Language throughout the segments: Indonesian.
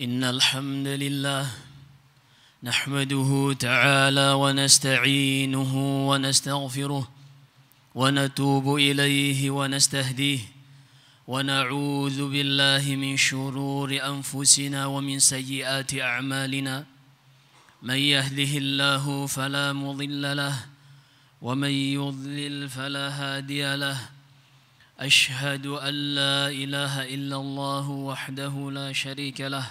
إن الحمد لله نحمده تعالى ونستعينه ونستغفره ونتوب إليه ونستهديه ونعوذ بالله من شرور أنفسنا ومن سيئات أعمالنا من يهده الله فلا مضل له ومن يضلل فلا هادي له أشهد أن لا إله إلا الله وحده لا شريك له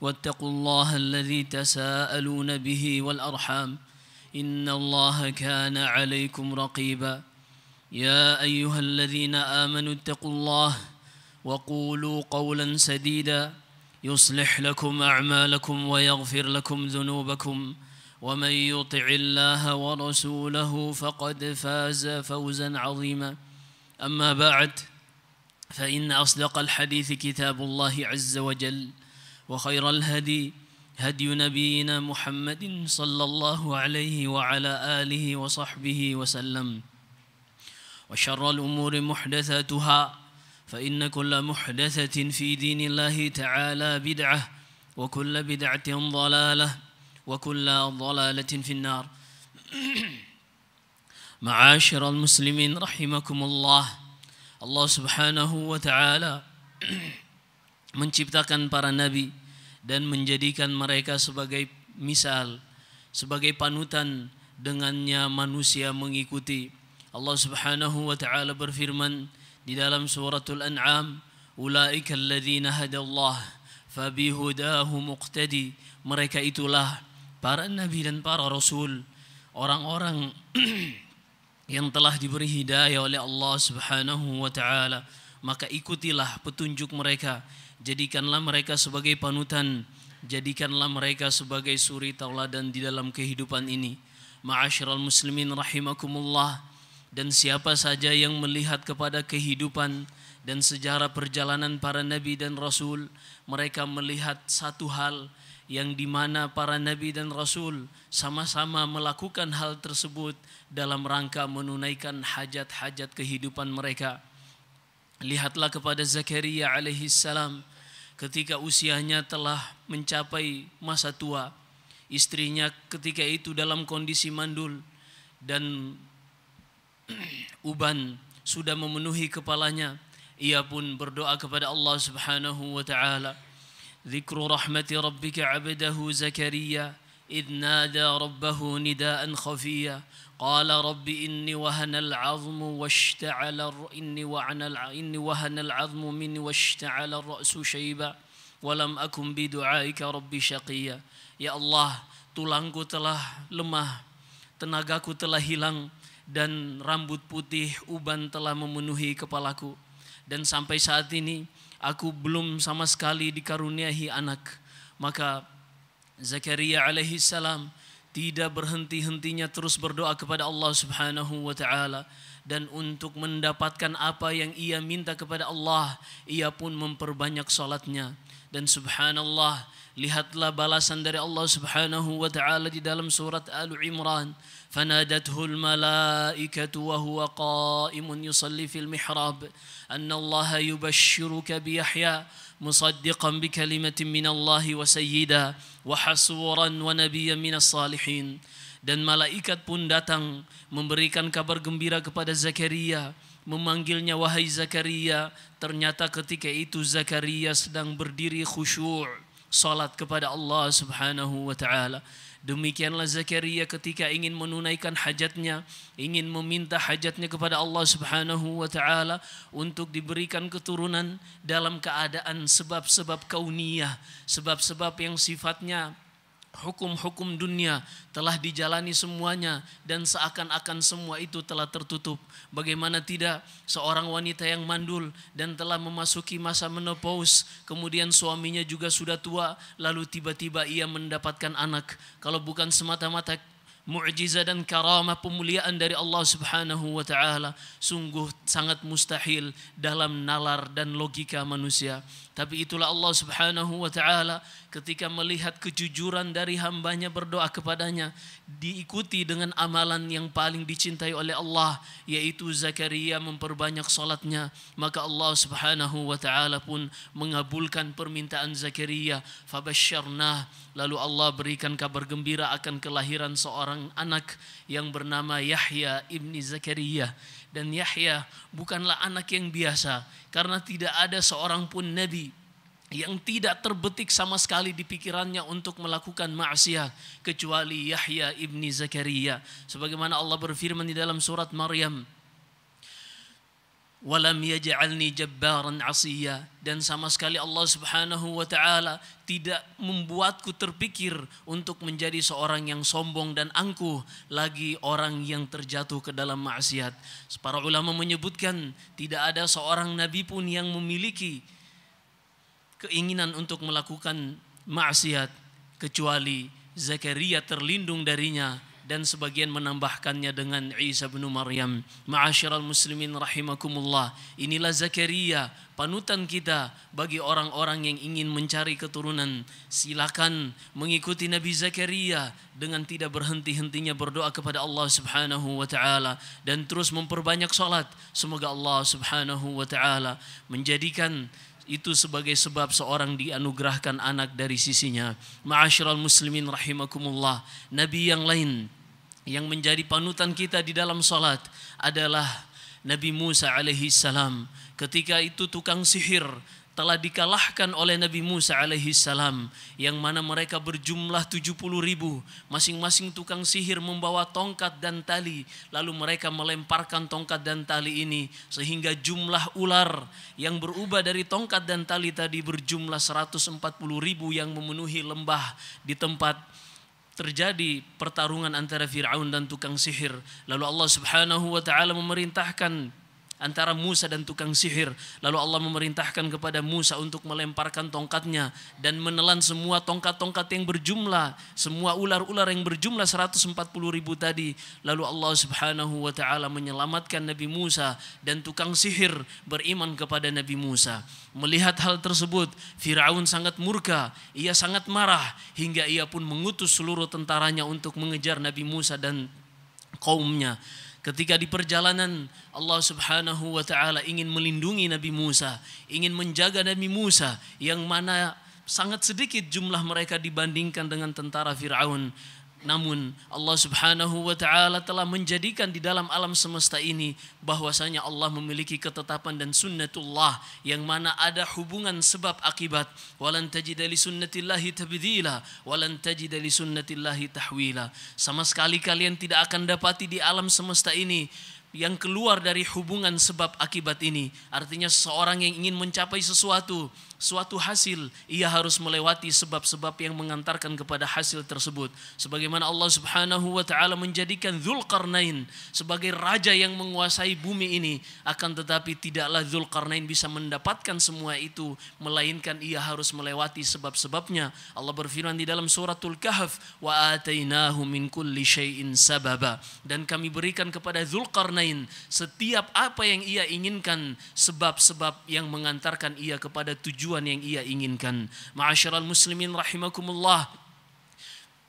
واتقوا الله الذي تساءلون به والأرحام إن الله كان عليكم رقيبا يا أيها الذين آمنوا اتقوا الله وقولوا قولا سديدا يصلح لكم أعمالكم ويغفر لكم ذنوبكم ومن يطع الله ورسوله فقد فاز فوزا عظيما أما بعد فإن أصدق الحديث كتاب الله عز وجل وخير الهدي هدي نبينا محمد صلى الله عليه وعلى آله وصحبه وسلم وشر الأمور محدثاتها فإن كل محدثة في دين الله تعالى بدعة وكل بدعة ضلالة وكل ضلالة في النار معاشر المسلمين رحمكم الله الله سبحانه وتعالى menciptakan para nabi dan menjadikan mereka sebagai misal, sebagai panutan dengannya manusia mengikuti. Allah Subhanahu wa taala berfirman di dalam suratul An'am, "Ulaika alladzina hadallah, fabihudahu muqtadi." Mereka itulah para nabi dan para rasul, orang-orang yang telah diberi hidayah oleh Allah Subhanahu wa taala, maka ikutilah petunjuk mereka Jadikanlah mereka sebagai panutan. Jadikanlah mereka sebagai suri tauladan di dalam kehidupan ini. Ma'asyiral muslimin rahimakumullah. Dan siapa saja yang melihat kepada kehidupan dan sejarah perjalanan para nabi dan rasul, mereka melihat satu hal yang dimana para nabi dan rasul sama-sama melakukan hal tersebut dalam rangka menunaikan hajat-hajat kehidupan mereka. Lihatlah kepada Zakaria alaihissalam salam ketika usianya telah mencapai masa tua. Istrinya ketika itu dalam kondisi mandul dan uban sudah memenuhi kepalanya. Ia pun berdoa kepada Allah Subhanahu wa taala. Zikru rahmati rabbika 'abdahu Zakaria idh rabbahu nidaan khafiyya. قال رب إني وهن العظم واشتعل إني وعن إني وهن العظم مني واشتعل الرأس شيبا ولم أكن بدعائك رب شقيا يا الله tulangku telah lemah tenagaku telah hilang dan rambut putih uban telah memenuhi kepalaku dan sampai saat ini aku belum sama sekali dikaruniai anak maka Zakaria alaihi salam tidak berhenti-hentinya terus berdoa kepada Allah Subhanahu wa taala dan untuk mendapatkan apa yang ia minta kepada Allah ia pun memperbanyak salatnya dan subhanallah lihatlah balasan dari Allah Subhanahu wa taala di dalam surat Al Imran فنادته الملائكة وهو قائم يصلي في المحراب أن الله يبشرك بيحيى مصدقا بكلمة من الله وسيدا وحسورا ونبيا من الصالحين dan malaikat pun datang memberikan kabar gembira kepada Zakaria memanggilnya wahai Zakaria ternyata ketika itu Zakaria sedang berdiri khusyuk salat kepada Allah Subhanahu wa taala Demikianlah Zakaria ketika ingin menunaikan hajatnya, ingin meminta hajatnya kepada Allah Subhanahu wa taala untuk diberikan keturunan dalam keadaan sebab-sebab kauniyah, sebab-sebab yang sifatnya hukum-hukum dunia telah dijalani semuanya dan seakan-akan semua itu telah tertutup. Bagaimana tidak seorang wanita yang mandul dan telah memasuki masa menopause, kemudian suaminya juga sudah tua, lalu tiba-tiba ia mendapatkan anak. Kalau bukan semata-mata mukjizat dan karamah pemuliaan dari Allah Subhanahu wa taala sungguh sangat mustahil dalam nalar dan logika manusia. Tapi itulah Allah Subhanahu wa taala ketika melihat kejujuran dari hambanya berdoa kepadanya diikuti dengan amalan yang paling dicintai oleh Allah yaitu Zakaria memperbanyak salatnya maka Allah Subhanahu wa taala pun mengabulkan permintaan Zakaria fabasyarnah lalu Allah berikan kabar gembira akan kelahiran seorang seorang anak yang bernama Yahya ibni Zakaria. Dan Yahya bukanlah anak yang biasa karena tidak ada seorang pun nabi yang tidak terbetik sama sekali di pikirannya untuk melakukan maksiat kecuali Yahya ibni Zakaria sebagaimana Allah berfirman di dalam surat Maryam walam yaj'alni jabbaran asiya dan sama sekali Allah Subhanahu wa taala tidak membuatku terpikir untuk menjadi seorang yang sombong dan angkuh lagi orang yang terjatuh ke dalam maksiat. Para ulama menyebutkan tidak ada seorang nabi pun yang memiliki keinginan untuk melakukan maksiat kecuali Zakaria terlindung darinya dan sebagian menambahkannya dengan Isa bin Maryam. Ma'asyiral muslimin rahimakumullah. Inilah Zakaria, panutan kita bagi orang-orang yang ingin mencari keturunan. Silakan mengikuti Nabi Zakaria dengan tidak berhenti-hentinya berdoa kepada Allah Subhanahu wa taala dan terus memperbanyak salat. Semoga Allah Subhanahu wa taala menjadikan itu sebagai sebab seorang dianugerahkan anak dari sisinya. Ma'asyiral muslimin rahimakumullah. Nabi yang lain yang menjadi panutan kita di dalam salat adalah Nabi Musa alaihi salam. Ketika itu tukang sihir telah dikalahkan oleh Nabi Musa alaihi salam yang mana mereka berjumlah 70 ribu masing-masing tukang sihir membawa tongkat dan tali lalu mereka melemparkan tongkat dan tali ini sehingga jumlah ular yang berubah dari tongkat dan tali tadi berjumlah 140 ribu yang memenuhi lembah di tempat terjadi pertarungan antara Firaun dan tukang sihir. Lalu Allah Subhanahu wa taala memerintahkan antara Musa dan tukang sihir. Lalu Allah memerintahkan kepada Musa untuk melemparkan tongkatnya dan menelan semua tongkat-tongkat yang berjumlah, semua ular-ular yang berjumlah 140 ribu tadi. Lalu Allah subhanahu wa ta'ala menyelamatkan Nabi Musa dan tukang sihir beriman kepada Nabi Musa. Melihat hal tersebut, Firaun sangat murka, ia sangat marah hingga ia pun mengutus seluruh tentaranya untuk mengejar Nabi Musa dan kaumnya. Ketika di perjalanan Allah Subhanahu wa taala ingin melindungi Nabi Musa, ingin menjaga Nabi Musa yang mana sangat sedikit jumlah mereka dibandingkan dengan tentara Firaun. Namun Allah Subhanahu wa taala telah menjadikan di dalam alam semesta ini bahwasanya Allah memiliki ketetapan dan sunnatullah yang mana ada hubungan sebab akibat. Walan tajida sunnatillahi tabdila walan tajida sunnatillahi tahwila. Sama sekali kalian tidak akan dapati di alam semesta ini yang keluar dari hubungan sebab akibat ini. Artinya seorang yang ingin mencapai sesuatu suatu hasil ia harus melewati sebab-sebab yang mengantarkan kepada hasil tersebut sebagaimana Allah Subhanahu wa taala menjadikan Zulkarnain sebagai raja yang menguasai bumi ini akan tetapi tidaklah Zulkarnain bisa mendapatkan semua itu melainkan ia harus melewati sebab-sebabnya Allah berfirman di dalam suratul Kahf wa atainahu min kulli syai'in sababa dan kami berikan kepada Zulkarnain setiap apa yang ia inginkan sebab-sebab yang mengantarkan ia kepada tujuan tujuan yang ia inginkan. Ma'asyiral muslimin rahimakumullah.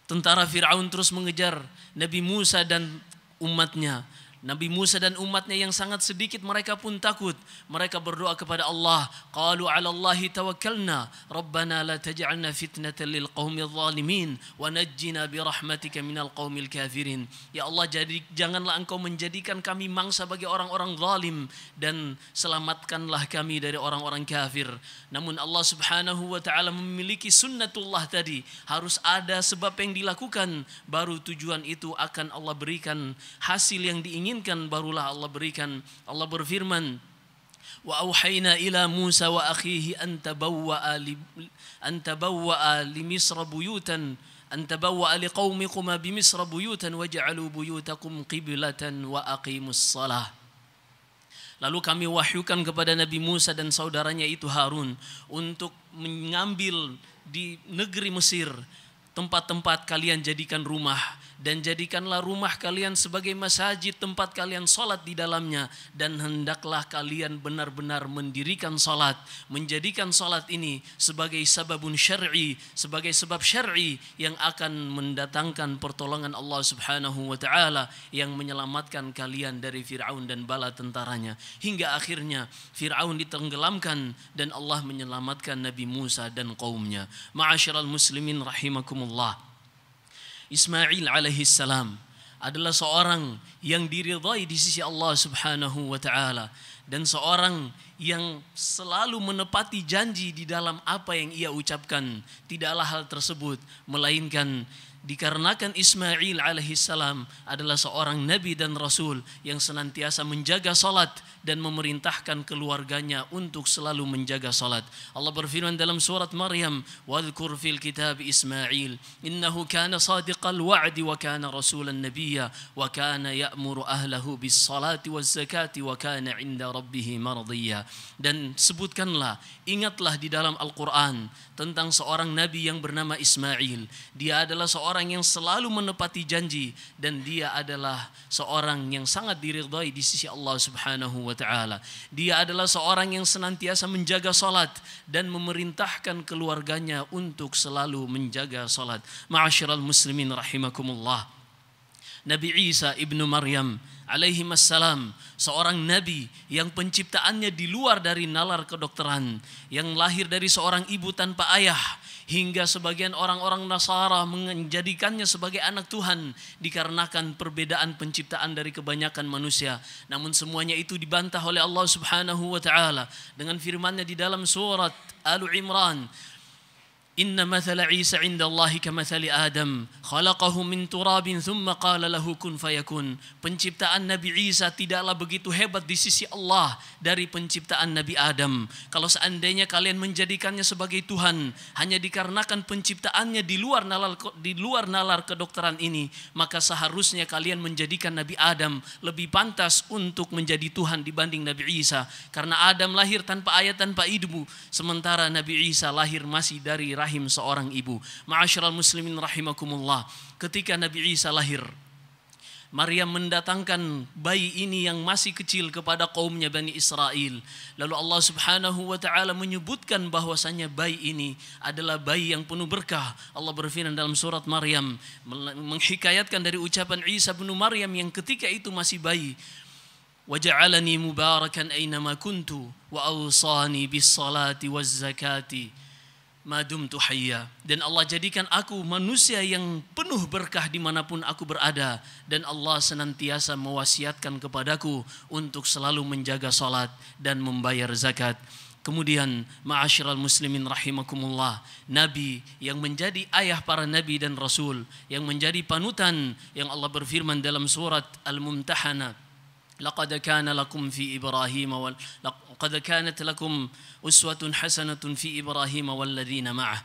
Tentara Firaun terus mengejar Nabi Musa dan umatnya Nabi Musa dan umatnya yang sangat sedikit mereka pun takut. Mereka berdoa kepada Allah. Qalu ala Allahi tawakkalna. Rabbana la taj'alna fitnatan lil qawmi zalimin. Wa najjina birahmatika minal qawmi kafirin. Ya Allah jadi, janganlah engkau menjadikan kami mangsa bagi orang-orang zalim. Dan selamatkanlah kami dari orang-orang kafir. Namun Allah subhanahu wa ta'ala memiliki sunnatullah tadi. Harus ada sebab yang dilakukan. Baru tujuan itu akan Allah berikan hasil yang diinginkan diizinkan barulah Allah berikan. Allah berfirman, wa auhayna ila Musa wa akhihi an tabawwa li an tabawwa li Misra buyutan an tabawwa li qaumikuma bi Misra buyutan waj'alu buyutakum qiblatan wa aqimus salah. Lalu kami wahyukan kepada Nabi Musa dan saudaranya itu Harun untuk mengambil di negeri Mesir tempat-tempat kalian jadikan rumah dan jadikanlah rumah kalian sebagai masjid tempat kalian sholat di dalamnya dan hendaklah kalian benar-benar mendirikan sholat menjadikan sholat ini sebagai sababun syar'i sebagai sebab syar'i yang akan mendatangkan pertolongan Allah subhanahu wa ta'ala yang menyelamatkan kalian dari Fir'aun dan bala tentaranya hingga akhirnya Fir'aun ditenggelamkan dan Allah menyelamatkan Nabi Musa dan kaumnya ma'asyiral muslimin rahimakumullah Ismail alaihissalam adalah seorang yang diridhai di sisi Allah Subhanahu wa taala dan seorang yang selalu menepati janji di dalam apa yang ia ucapkan tidaklah hal tersebut melainkan dikarenakan Ismail alaihissalam adalah seorang nabi dan rasul yang senantiasa menjaga salat dan memerintahkan keluarganya untuk selalu menjaga salat. Allah berfirman dalam surat Maryam, "Wadhkur fil kitab Ismail, innahu kana sadiqal wa'di wa kana rasulan nabiyya wa kana ya'muru ahlahu bis salati waz zakati wa kana 'inda rabbih maradiyya." Dan sebutkanlah, ingatlah di dalam Al-Qur'an tentang seorang nabi yang bernama Ismail. Dia adalah seorang yang selalu menepati janji dan dia adalah seorang yang sangat diridhai di sisi Allah Subhanahu wa taala. Dia adalah seorang yang senantiasa menjaga salat dan memerintahkan keluarganya untuk selalu menjaga salat. Ma'asyiral muslimin rahimakumullah. Nabi Isa ibnu Maryam alaihi salam seorang nabi yang penciptaannya di luar dari nalar kedokteran yang lahir dari seorang ibu tanpa ayah hingga sebagian orang-orang Nasara menjadikannya sebagai anak Tuhan dikarenakan perbedaan penciptaan dari kebanyakan manusia. Namun semuanya itu dibantah oleh Allah Subhanahu wa taala dengan firman-Nya di dalam surat Al Imran إن مثل عيسى عند الله كمثل Adam خلقه من تراب ثم قال له كن فيكون penciptaan Nabi Isa tidaklah begitu hebat di sisi Allah dari penciptaan Nabi Adam kalau seandainya kalian menjadikannya sebagai Tuhan hanya dikarenakan penciptaannya di luar nalar di luar nalar kedokteran ini maka seharusnya kalian menjadikan Nabi Adam lebih pantas untuk menjadi Tuhan dibanding Nabi Isa karena Adam lahir tanpa ayat tanpa ibu sementara Nabi Isa lahir masih dari rahim rahim seorang ibu. Ma'asyiral muslimin rahimakumullah. Ketika Nabi Isa lahir, Maria mendatangkan bayi ini yang masih kecil kepada kaumnya Bani Israel. Lalu Allah subhanahu wa ta'ala menyebutkan bahwasanya bayi ini adalah bayi yang penuh berkah. Allah berfirman dalam surat Maryam. Menghikayatkan dari ucapan Isa bin Maryam yang ketika itu masih bayi. وَجَعَلَنِي مُبَارَكًا أَيْنَمَا كُنْتُ وَأَوْصَانِي بِالصَّلَاةِ zakati madum tuhayya. Dan Allah jadikan aku manusia yang penuh berkah dimanapun aku berada. Dan Allah senantiasa mewasiatkan kepadaku untuk selalu menjaga salat dan membayar zakat. Kemudian ma'asyiral muslimin rahimakumullah Nabi yang menjadi ayah para nabi dan rasul Yang menjadi panutan yang Allah berfirman dalam surat Al-Mumtahana Laqad kana lakum fi Ibrahim wal Qad kanat lakum uswatun hasanatun fi Ibrahim walladzina ma'ah.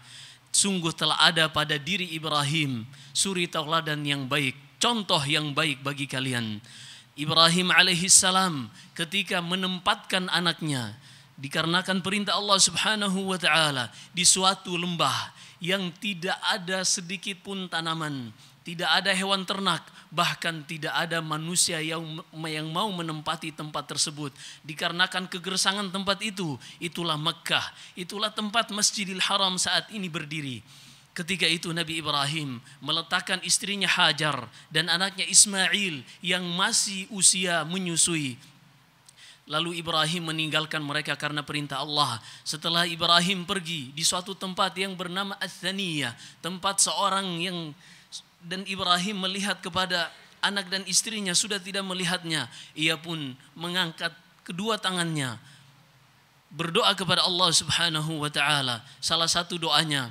Sungguh telah ada pada diri Ibrahim suri tauladan yang baik, contoh yang baik bagi kalian. Ibrahim alaihi salam ketika menempatkan anaknya dikarenakan perintah Allah Subhanahu wa taala di suatu lembah yang tidak ada sedikit pun tanaman tidak ada hewan ternak, bahkan tidak ada manusia yang yang mau menempati tempat tersebut dikarenakan kegersangan tempat itu. Itulah Mekah, itulah tempat Masjidil Haram saat ini berdiri. Ketika itu Nabi Ibrahim meletakkan istrinya Hajar dan anaknya Ismail yang masih usia menyusui. Lalu Ibrahim meninggalkan mereka karena perintah Allah. Setelah Ibrahim pergi di suatu tempat yang bernama Athaniyah, tempat seorang yang dan Ibrahim melihat kepada anak dan istrinya sudah tidak melihatnya. Ia pun mengangkat kedua tangannya berdoa kepada Allah Subhanahu wa taala. Salah satu doanya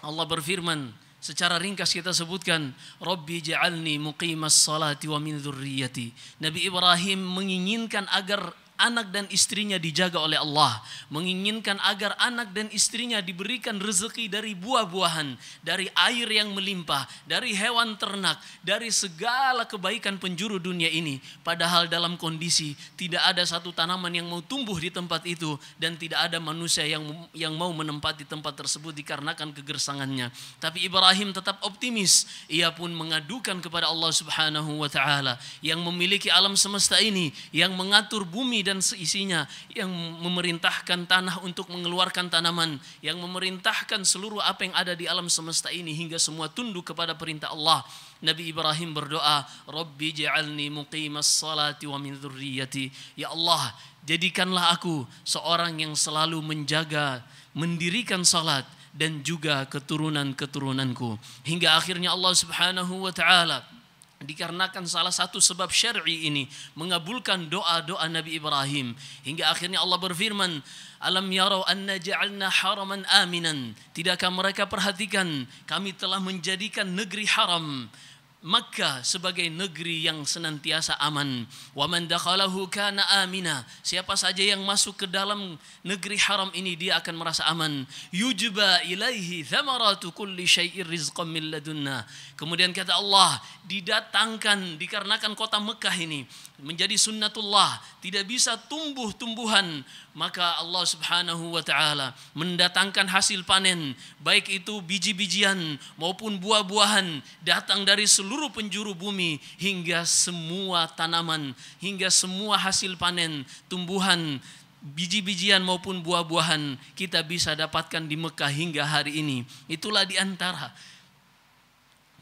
Allah berfirman secara ringkas kita sebutkan Rabbi ja'alni muqimas salati wa min dzurriyyati. Nabi Ibrahim menginginkan agar anak dan istrinya dijaga oleh Allah, menginginkan agar anak dan istrinya diberikan rezeki dari buah-buahan, dari air yang melimpah, dari hewan ternak, dari segala kebaikan penjuru dunia ini. Padahal dalam kondisi tidak ada satu tanaman yang mau tumbuh di tempat itu dan tidak ada manusia yang yang mau menempati tempat tersebut dikarenakan kegersangannya. Tapi Ibrahim tetap optimis. Ia pun mengadukan kepada Allah Subhanahu wa taala yang memiliki alam semesta ini, yang mengatur bumi dan seisinya, yang memerintahkan tanah untuk mengeluarkan tanaman, yang memerintahkan seluruh apa yang ada di alam semesta ini hingga semua tunduk kepada perintah Allah. Nabi Ibrahim berdoa, "Rabbi ja'alni muqimas salati wa min dzurriyyati." Ya Allah, jadikanlah aku seorang yang selalu menjaga, mendirikan salat dan juga keturunan-keturunanku. Hingga akhirnya Allah Subhanahu wa taala dikarenakan salah satu sebab syar'i ini mengabulkan doa-doa Nabi Ibrahim hingga akhirnya Allah berfirman alam yarau anna ja'alna haraman aminan tidakkah mereka perhatikan kami telah menjadikan negeri haram Makkah sebagai negeri yang senantiasa aman. Wa man dakhalahu kana amina. Siapa saja yang masuk ke dalam negeri haram ini dia akan merasa aman. Yujba ilaihi thamaratu kulli syai'ir rizqan min ladunna. Kemudian kata Allah, didatangkan dikarenakan kota Mekah ini menjadi sunnatullah, tidak bisa tumbuh-tumbuhan, maka Allah Subhanahu wa taala mendatangkan hasil panen, baik itu biji-bijian maupun buah-buahan datang dari seluruh penjuru bumi hingga semua tanaman, hingga semua hasil panen, tumbuhan biji-bijian maupun buah-buahan kita bisa dapatkan di Mekah hingga hari ini. Itulah di antara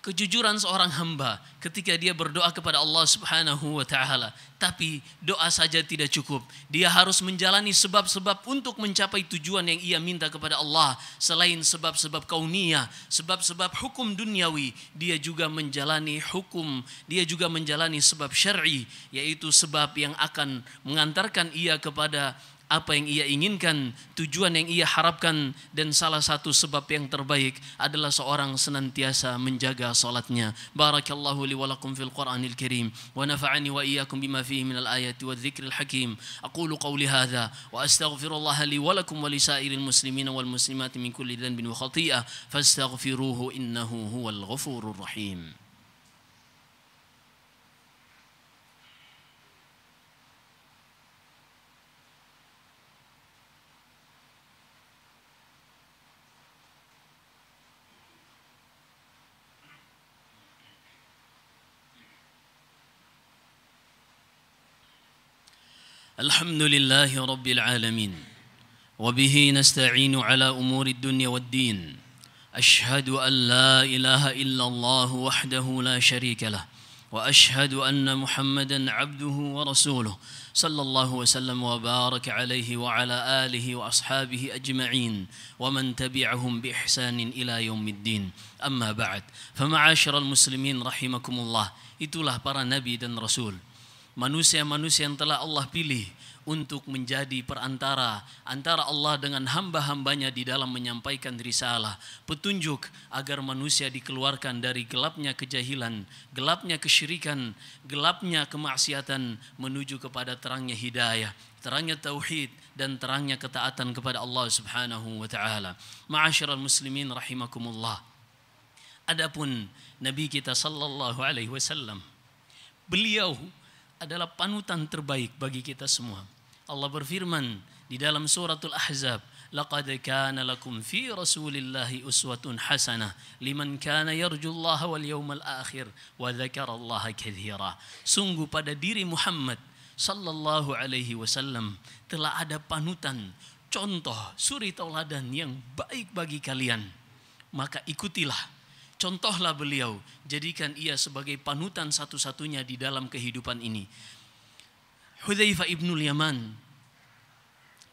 kejujuran seorang hamba ketika dia berdoa kepada Allah Subhanahu wa taala. Tapi doa saja tidak cukup. Dia harus menjalani sebab-sebab untuk mencapai tujuan yang ia minta kepada Allah. Selain sebab-sebab kauniyah, sebab-sebab hukum duniawi, dia juga menjalani hukum, dia juga menjalani sebab syar'i, yaitu sebab yang akan mengantarkan ia kepada apa yang ia inginkan, tujuan yang ia harapkan, dan salah satu sebab yang terbaik adalah seorang senantiasa menjaga salatnya. Barakallahu li walakum fil Qur'anil Karim wa nafa'ani wa iyyakum bima fihi min al ayati wa dzikril hakim. Aqulu qawli hadha wa astaghfirullah li wa wa li sa'iril muslimina wal muslimat min kulli dhanbin wa khati'ah fastaghfiruhu innahu huwal ghafurur rahim. الحمد لله رب العالمين وبه نستعين على امور الدنيا والدين اشهد ان لا اله الا الله وحده لا شريك له واشهد ان محمدا عبده ورسوله صلى الله وسلم وبارك عليه وعلى اله واصحابه اجمعين ومن تبعهم باحسان الى يوم الدين اما بعد فمعاشر المسلمين رحمكم الله itulah para nabi dan rasul manusia-manusia yang telah Allah pilih untuk menjadi perantara antara Allah dengan hamba-hambanya di dalam menyampaikan risalah, petunjuk agar manusia dikeluarkan dari gelapnya kejahilan, gelapnya kesyirikan, gelapnya kemaksiatan menuju kepada terangnya hidayah, terangnya tauhid dan terangnya ketaatan kepada Allah Subhanahu wa taala. Ma'asyiral muslimin rahimakumullah. Adapun Nabi kita sallallahu alaihi wasallam beliau adalah panutan terbaik bagi kita semua. Allah berfirman di dalam suratul Ahzab, "Laqad kana lakum fi Rasulillahi uswatun hasanah liman kana yarjullaha wal yawmal akhir wa dzakarallaha katsira." Sungguh pada diri Muhammad sallallahu alaihi wasallam telah ada panutan, contoh, suri tauladan yang baik bagi kalian. Maka ikutilah Contohlah beliau, jadikan ia sebagai panutan satu-satunya di dalam kehidupan ini. Hudzaifah ibnul Yaman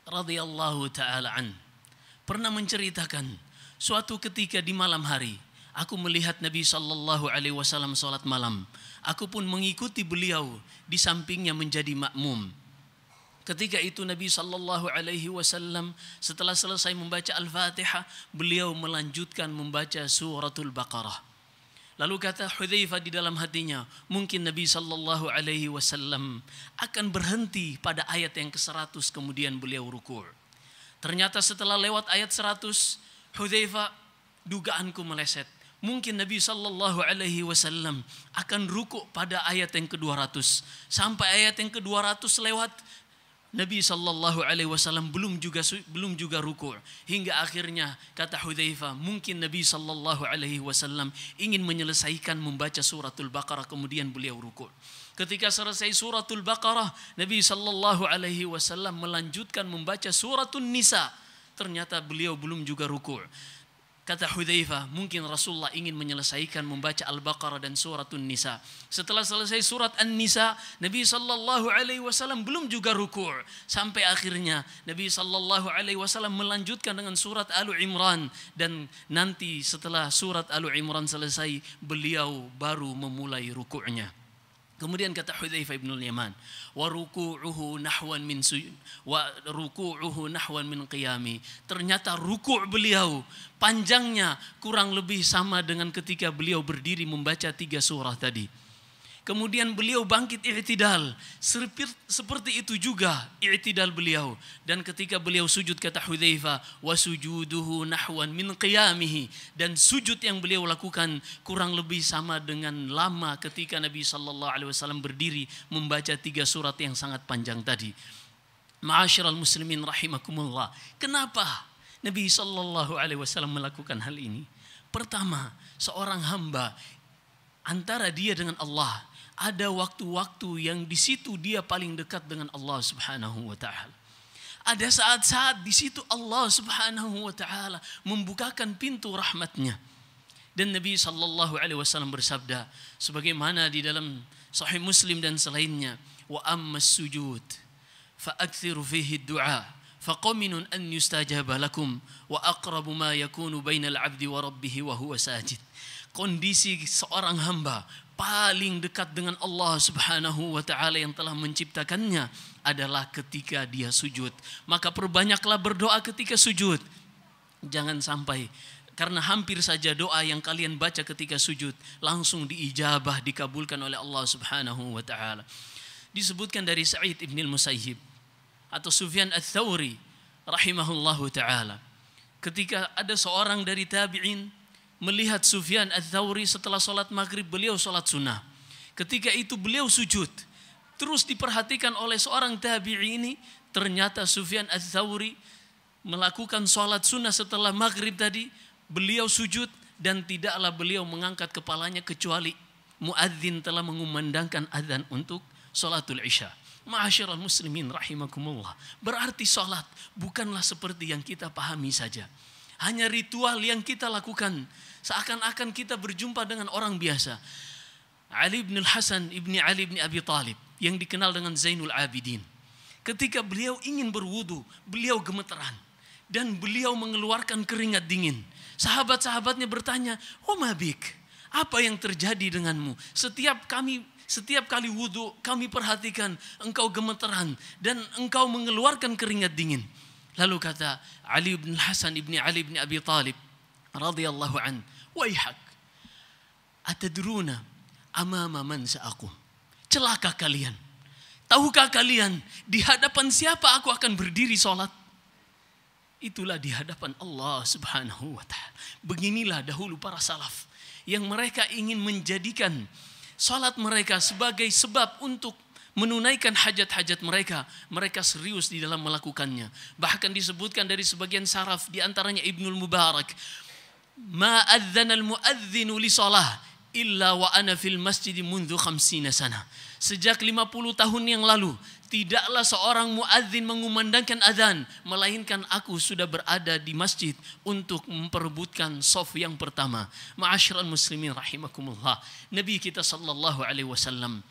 radhiyallahu taala an pernah menceritakan suatu ketika di malam hari aku melihat Nabi sallallahu alaihi wasallam salat malam. Aku pun mengikuti beliau di sampingnya menjadi makmum. Ketika itu Nabi Sallallahu Alaihi Wasallam setelah selesai membaca Al-Fatihah, beliau melanjutkan membaca suratul Baqarah. Lalu kata Hudzaifah di dalam hatinya, mungkin Nabi Sallallahu Alaihi Wasallam akan berhenti pada ayat yang ke-100 kemudian beliau rukur. Ternyata setelah lewat ayat 100, Hudzaifah dugaanku meleset. Mungkin Nabi Sallallahu Alaihi Wasallam akan rukuk pada ayat yang ke-200. Sampai ayat yang ke-200 lewat, Nabi Shallallahu Alaihi Wasallam belum juga belum juga ruku hingga akhirnya kata Hudzaifah mungkin Nabi Shallallahu Alaihi Wasallam ingin menyelesaikan membaca suratul Baqarah kemudian beliau ruku. Ketika selesai suratul Baqarah Nabi Shallallahu Alaihi Wasallam melanjutkan membaca suratul Nisa ternyata beliau belum juga ruku. Kata Hudzaifah, mungkin Rasulullah ingin menyelesaikan membaca Al-Baqarah dan surat an Nisa. Setelah selesai surat An-Nisa, Nabi sallallahu alaihi wasallam belum juga rukuk. sampai akhirnya Nabi sallallahu alaihi wasallam melanjutkan dengan surat Al Imran dan nanti setelah surat Al Imran selesai, beliau baru memulai ruku'nya. Kemudian kata Hudzaifah bin Yaman, wa ruku'uhu nahwan min sujud wa ruku'uhu nahwan min qiyami. Ternyata ruku' beliau panjangnya kurang lebih sama dengan ketika beliau berdiri membaca tiga surah tadi. Kemudian beliau bangkit i'tidal. Seperti itu juga i'tidal beliau. Dan ketika beliau sujud kata Hudhaifa. wa nahwan min qiyamihi. Dan sujud yang beliau lakukan kurang lebih sama dengan lama ketika Nabi SAW berdiri membaca tiga surat yang sangat panjang tadi. Ma'asyiral muslimin rahimakumullah. Kenapa Nabi sallallahu alaihi wasallam melakukan hal ini? Pertama, seorang hamba antara dia dengan Allah ada waktu-waktu yang di situ dia paling dekat dengan Allah Subhanahu wa taala. Ada saat-saat di situ Allah Subhanahu wa taala membukakan pintu rahmatnya. Dan Nabi sallallahu alaihi wasallam bersabda sebagaimana di dalam sahih Muslim dan selainnya, wa amma sujud fa aktsiru fihi du'a an فقمن أن يستجاب لكم وأقرب ما 'abdi wa العبد wa huwa sajid kondisi seorang hamba paling dekat dengan Allah Subhanahu wa taala yang telah menciptakannya adalah ketika dia sujud. Maka perbanyaklah berdoa ketika sujud. Jangan sampai karena hampir saja doa yang kalian baca ketika sujud langsung diijabah dikabulkan oleh Allah Subhanahu wa taala. Disebutkan dari Sa'id bin Musayyib atau Sufyan ats-Tsauri rahimahullahu taala. Ketika ada seorang dari tabi'in melihat Sufyan Ats-Tsauri setelah sholat maghrib beliau sholat sunnah. Ketika itu beliau sujud. Terus diperhatikan oleh seorang tabi'i ini, ternyata Sufyan Ats-Tsauri melakukan sholat sunnah setelah maghrib tadi, beliau sujud dan tidaklah beliau mengangkat kepalanya kecuali muadzin telah mengumandangkan azan untuk sholatul isya. Ma'asyiral muslimin rahimakumullah. Berarti sholat bukanlah seperti yang kita pahami saja. Hanya ritual yang kita lakukan seakan-akan kita berjumpa dengan orang biasa. Ali bin Hasan ibni Ali bin Abi Talib yang dikenal dengan Zainul Abidin. Ketika beliau ingin berwudu, beliau gemeteran dan beliau mengeluarkan keringat dingin. Sahabat-sahabatnya bertanya, "Oh Mabik, apa yang terjadi denganmu? Setiap kami setiap kali wudu kami perhatikan engkau gemeteran dan engkau mengeluarkan keringat dingin. Lalu kata Ali bin Hasan ibni Ali bin Abi Talib radhiyallahu an, Waihak. Atadruna amama man aku. Celaka kalian. Tahukah kalian di hadapan siapa aku akan berdiri sholat? Itulah di hadapan Allah subhanahu wa ta'ala. Beginilah dahulu para salaf. Yang mereka ingin menjadikan sholat mereka sebagai sebab untuk menunaikan hajat-hajat mereka. Mereka serius di dalam melakukannya. Bahkan disebutkan dari sebagian saraf diantaranya Ibnul Mubarak ma adzana al muadzin li salah, illa wa ana fil masjid mundu khamsina sana. Sejak 50 tahun yang lalu, tidaklah seorang muadzin mengumandangkan azan, melainkan aku sudah berada di masjid untuk memperebutkan sof yang pertama. Ma'asyiral muslimin rahimakumullah. Nabi kita sallallahu alaihi wasallam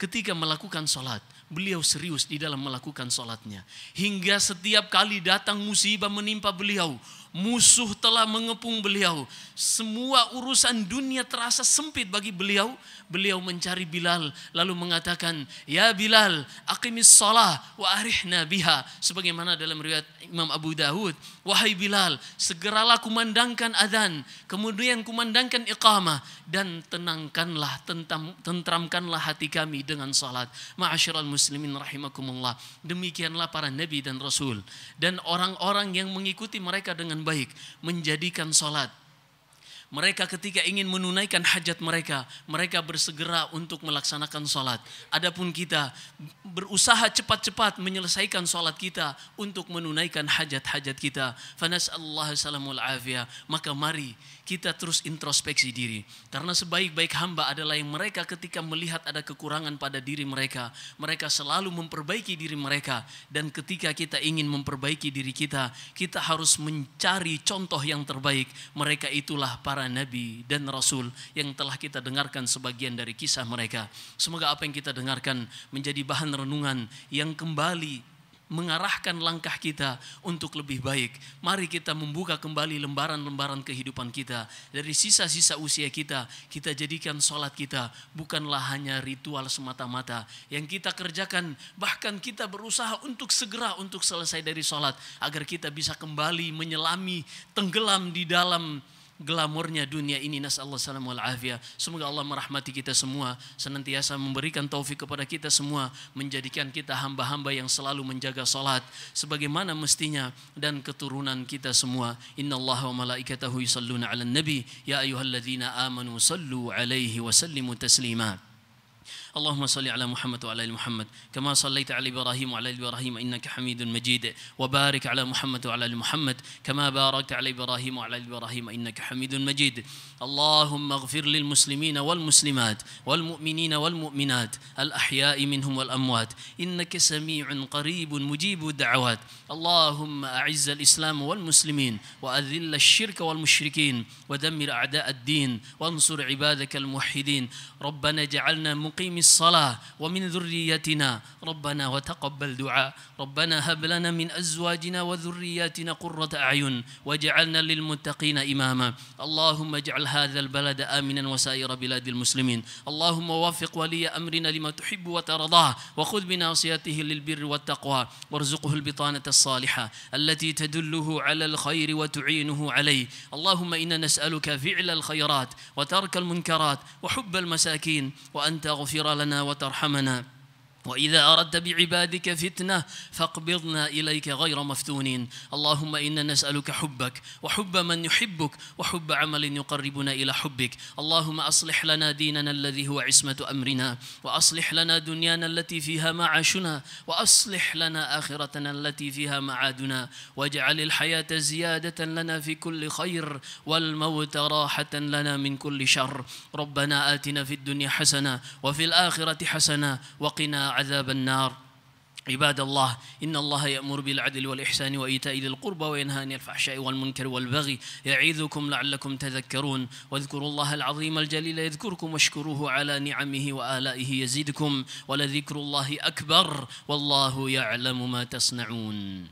ketika melakukan salat, beliau serius di dalam melakukan salatnya Hingga setiap kali datang musibah menimpa beliau, Musuh telah mengepung beliau. Semua urusan dunia terasa sempit bagi beliau. Beliau mencari Bilal lalu mengatakan, "Ya Bilal, akimis shalah wa arihna biha." Sebagaimana dalam riwayat Imam Abu Dawud, "Wahai Bilal, segeralah kumandangkan adan, kemudian kumandangkan iqamah dan tenangkanlah, tentam, tentramkanlah hati kami dengan salat." Ma'asyiral muslimin rahimakumullah. Demikianlah para nabi dan rasul dan orang-orang yang mengikuti mereka dengan baik, menjadikan sholat mereka ketika ingin menunaikan hajat mereka, mereka bersegera untuk melaksanakan sholat. Adapun kita berusaha cepat-cepat menyelesaikan sholat kita untuk menunaikan hajat-hajat kita. Fanas Allah salamul afiyah. Maka mari kita terus introspeksi diri. Karena sebaik-baik hamba adalah yang mereka ketika melihat ada kekurangan pada diri mereka. Mereka selalu memperbaiki diri mereka. Dan ketika kita ingin memperbaiki diri kita, kita harus mencari contoh yang terbaik. Mereka itulah para para nabi dan rasul yang telah kita dengarkan sebagian dari kisah mereka. Semoga apa yang kita dengarkan menjadi bahan renungan yang kembali mengarahkan langkah kita untuk lebih baik. Mari kita membuka kembali lembaran-lembaran kehidupan kita. Dari sisa-sisa usia kita, kita jadikan sholat kita bukanlah hanya ritual semata-mata. Yang kita kerjakan, bahkan kita berusaha untuk segera untuk selesai dari sholat. Agar kita bisa kembali menyelami, tenggelam di dalam glamornya dunia ini nasallahu salam wal afiyah semoga Allah merahmati kita semua senantiasa memberikan taufik kepada kita semua menjadikan kita hamba-hamba yang selalu menjaga salat sebagaimana mestinya dan keturunan kita semua innallaha wa malaikatahu yusalluna 'alan nabi ya ayyuhalladzina amanu sallu 'alaihi wa sallimu taslima اللهم صل على محمد وعلى ال محمد كما صليت على ابراهيم وعلى ال ابراهيم انك حميد مجيد وبارك على محمد وعلى ال محمد كما باركت على ابراهيم وعلى ال ابراهيم انك حميد مجيد اللهم اغفر للمسلمين والمسلمات والمؤمنين والمؤمنات الاحياء منهم والاموات انك سميع قريب مجيب الدعوات اللهم اعز الاسلام والمسلمين واذل الشرك والمشركين ودمر اعداء الدين وانصر عبادك الموحدين ربنا اجعلنا مقيم الصلاة ومن ذريتنا ربنا وتقبل دعاء ربنا هب لنا من أزواجنا وذرياتنا قرة أعين واجعلنا للمتقين إماما اللهم اجعل هذا البلد آمنا وسائر بلاد المسلمين اللهم وفق ولي أمرنا لما تحب وترضاه وخذ بناصيته للبر والتقوى وارزقه البطانة الصالحة التي تدله على الخير وتعينه عليه اللهم إنا نسألك فعل الخيرات وترك المنكرات وحب المساكين وأن تغفر لنا وترحمنا وإذا أردت بعبادك فتنة فاقبضنا إليك غير مفتونين اللهم إنا نسألك حبك وحب من يحبك وحب عمل يقربنا إلى حبك اللهم أصلح لنا ديننا الذي هو عصمة أمرنا وأصلح لنا دنيانا التي فيها معاشنا وأصلح لنا آخرتنا التي فيها معادنا واجعل الحياة زيادة لنا في كل خير والموت راحة لنا من كل شر ربنا آتنا في الدنيا حسنة وفي الآخرة حسنة وقنا عذاب النار عباد الله إن الله يأمر بالعدل والإحسان وإيتاء ذي القربى وينهى عن الفحشاء والمنكر والبغي يعظكم لعلكم تذكرون واذكروا الله العظيم الجليل يذكركم واشكروه على نعمه وآلائه يزيدكم ولذكر الله أكبر والله يعلم ما تصنعون